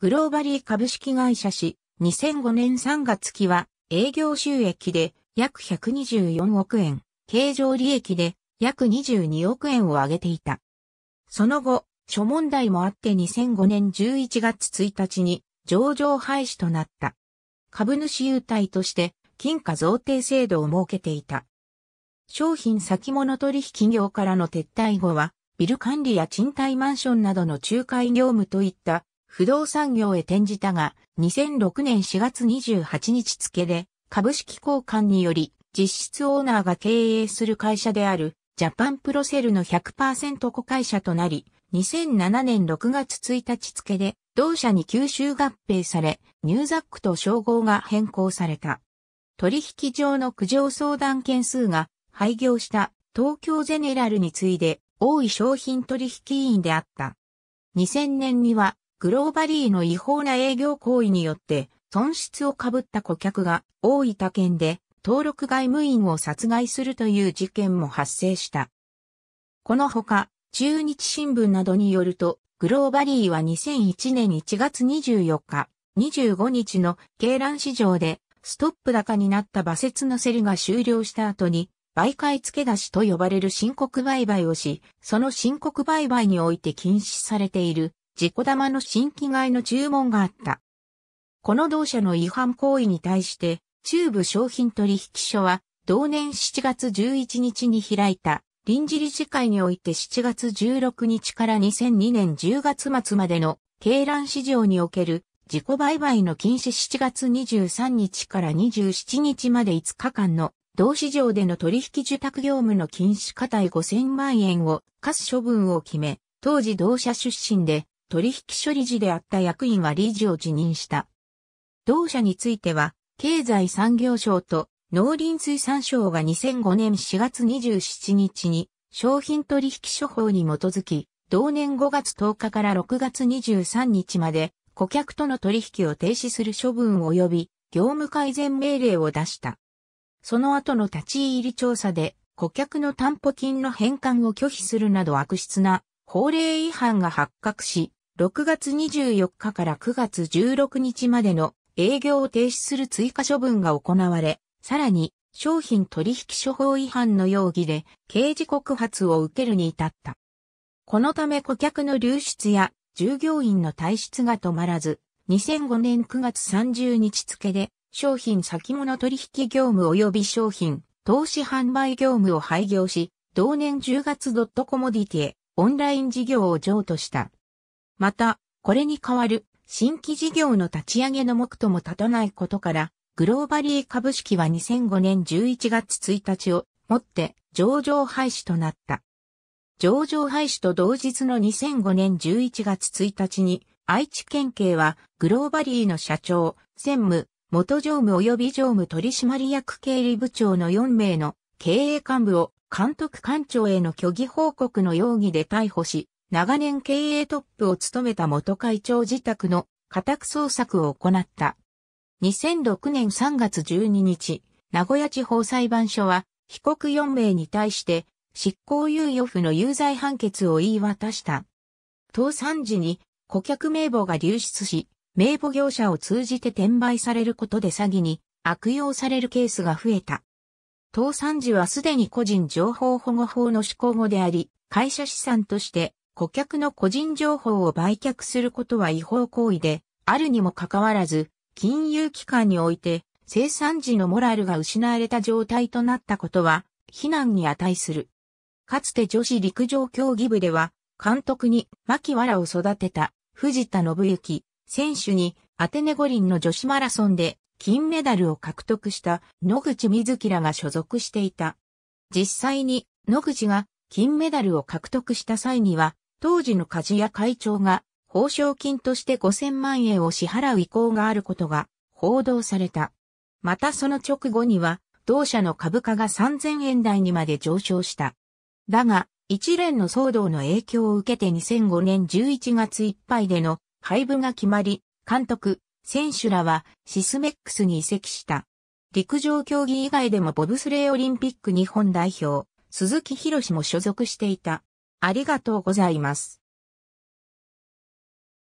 グローバリー株式会社し、2005年3月期は営業収益で約124億円、経常利益で約22億円を上げていた。その後、諸問題もあって2005年11月1日に上場廃止となった。株主優待として金貨贈呈制度を設けていた。商品先物取引業からの撤退後は、ビル管理や賃貸マンションなどの仲介業務といった不動産業へ転じたが、2006年4月28日付で、株式交換により、実質オーナーが経営する会社である、ジャパンプロセルの100%子会社となり、2007年6月1日付で、同社に吸収合併され、ニューザックと称号が変更された。取引上の苦情相談件数が廃業した東京ゼネラルに次いで、多い商品取引委員であった。2000年にはグローバリーの違法な営業行為によって損失をかぶった顧客が大分県で登録外務員を殺害するという事件も発生した。このほか、中日新聞などによると、グローバリーは2001年1月24日、25日の経卵市場でストップ高になった馬説のセルが終了した後に、売買付け出しと呼ばれる申告売買をし、その申告売買において禁止されている自己玉の新規買いの注文があった。この同社の違反行為に対して、中部商品取引所は、同年7月11日に開いた臨時理事会において7月16日から2002年10月末までの経卵市場における自己売買の禁止7月23日から27日まで5日間の同市場での取引受託業務の禁止課題5000万円を課す処分を決め、当時同社出身で取引処理時であった役員は理事を辞任した。同社については、経済産業省と農林水産省が2005年4月27日に商品取引処方に基づき、同年5月10日から6月23日まで顧客との取引を停止する処分及び業務改善命令を出した。その後の立ち入り調査で顧客の担保金の返還を拒否するなど悪質な法令違反が発覚し、6月24日から9月16日までの営業を停止する追加処分が行われ、さらに商品取引処方違反の容疑で刑事告発を受けるに至った。このため顧客の流出や従業員の退出が止まらず、2005年9月30日付で商品先物取引業務及び商品投資販売業務を廃業し、同年10月ドットコモディティへオンライン事業を譲渡した。また、これに代わる新規事業の立ち上げの目途も立たないことから、グローバリー株式は2005年11月1日をもって上場廃止となった。上場廃止と同日の2005年11月1日に、愛知県警はグローバリーの社長、専務、元常務及び常務取締役経理部長の4名の経営幹部を監督官庁への虚偽報告の容疑で逮捕し、長年経営トップを務めた元会長自宅の家宅捜索を行った。2006年3月12日、名古屋地方裁判所は被告4名に対して執行猶予府の有罪判決を言い渡した。倒産時に顧客名簿が流出し、名簿業者を通じて転売されることで詐欺に悪用されるケースが増えた。倒産時はすでに個人情報保護法の施行後であり、会社資産として顧客の個人情報を売却することは違法行為で、あるにもかかわらず、金融機関において、生産時のモラルが失われた状態となったことは、非難に値する。かつて女子陸上競技部では、監督に牧原を育てた藤田信行、選手にアテネ五輪の女子マラソンで金メダルを獲得した野口ずきらが所属していた。実際に野口が金メダルを獲得した際には当時の梶谷会長が報奨金として5000万円を支払う意向があることが報道された。またその直後には、同社の株価が3000円台にまで上昇した。だが、一連の騒動の影響を受けて2005年11月いっぱいでの廃部が決まり、監督、選手らはシスメックスに移籍した。陸上競技以外でもボブスレーオリンピック日本代表、鈴木博士も所属していた。ありがとうございます。